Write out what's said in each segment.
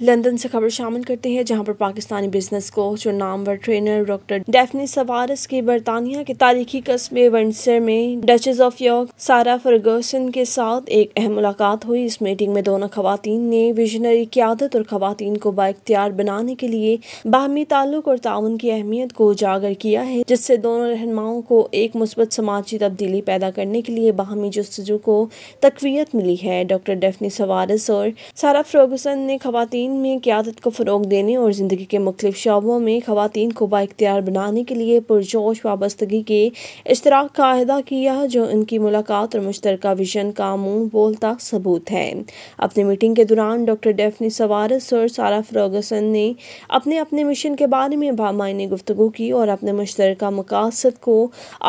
London से खबर शामिल करते हैं जहां पर पाकिस्तानी बिजनेस कोच और नामवर ट्रेनर डॉक्टर डेफनी सवारस की बरतानिया के तारीखी कस्बे वंडसर में Duchess of York Sarah Ferguson के साथ एक अहम मुलाकात हुई इस मीटिंग में दोनों खातन ने विजनरी क्यादत और खातन को बाख्तियार बनाने के लिए बाहमी ताल्लुक और ताउन की अहमियत को उजागर किया है जिससे दोनों रहनुमाओं को एक मुस्बत समाजी तब्दीली पैदा करने के लिए बाहमी जस्तजू को तकवीत मिली है डॉक्टर डेफनी सवारस और सारा फर्गोसन ने खात खातन में क़्यादत को फ़रोग देने और ज़िंदगी के मुख्तफ शोबों में खातन को बाख्तियार बनाने के लिए पुरजोश वाबस्तगी के इश्तराक का अहदा किया जो उनकी मुलाकात और मुश्तर विजन का मुँह बोलता सबूत है अपनी मीटिंग के दौरान डॉक्टर डेफनी सवारस और सारा फ्रोगसन ने अपने अपने मिशन के बारे में बामायने गुफ्तु की और अपने मुश्तर मकासद को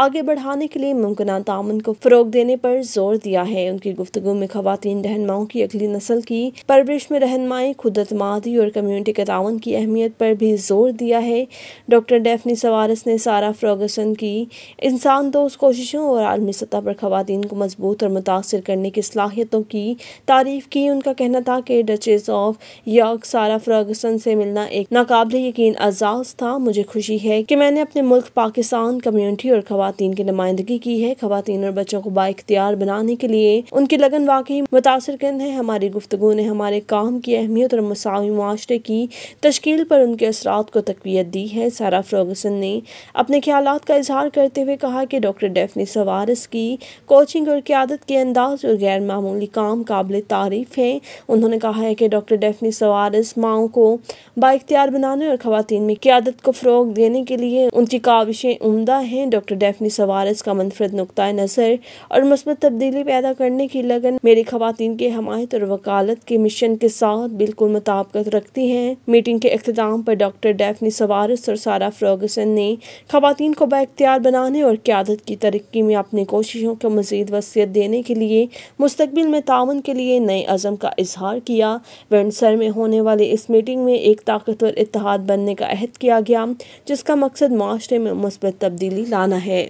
आगे बढ़ाने के लिए मुमकिन तामन को फ़रोग देने पर जोर दिया है उनकी गुफ्तु में खातन रहनमाओं की अगली नस्ल की परवरिश में रहनमाई खुद मादी और कम्यूनिटी के तान की अहमियत पर भी जोर दिया है डॉक्टर डेफनी सवारस ने सारा फ्रोगसन की इंसान दोस्त कोशिशों और आलमी सतह पर खातन को मजबूत और मुतासर करने की सलाहियतों की तारीफ की उनका कहना था कि डचेस ऑफ यॉर्क सारा फ्रोगसन से मिलना एक नाकबले यकीन अजाज था मुझे खुशी है कि मैंने अपने मुल्क पाकिस्तान कम्यूनिटी और खातन की नुमाइंदगी की है खातन और बच्चों को बाख्तियार बनाने के लिए उनकी लगन वाकई मुतासर कर हमारी गुफ्तु ने हमारे काम की अहमियत और मसावी माशरे की तश्कील पर उनके असरात को तकवीत दी है सारा फ्रोगसन ने अपने ख्याल का इजहार करते हुए कहा कि डॉक्टर डेफनी सवारस की कोचिंग और क्यादत के अंदाज और गैर मामूली काम काबिल तारीफ़ हैं उन्होंने कहा है कि डॉक्टर डेफनी सवारस माओ को बाख्तियार बनाने और खातन में क्यादत को फ़रोग देने के लिए उनकी काविशें उमदा हैं डॉक्टर डेफनी सवारस का मनफरद नुकतः नज़र और मस्बत तब्दीली पैदा करने की लगन मेरी खातन के हमायत और वकालत के मिशन के साथ बिल्कुल ताबकत रखती हैं मीटिंग के अख्ताम पर डॉक्टर डेफनी सवारस और सारा फ्रोगसन ने खातन को बाख्तियार बनाने और क्यादत की तरक्की में अपनी कोशिशों को मजीद वसीयत देने के लिए मुस्तबिल में ताउन के लिए नए अज़म का इजहार किया वेंडसर में होने वाली इस मीटिंग में एक ताकतवर इतिहाद बनने का अहद किया गया जिसका मकसद माशरे में मुस्बत तब्दीली लाना है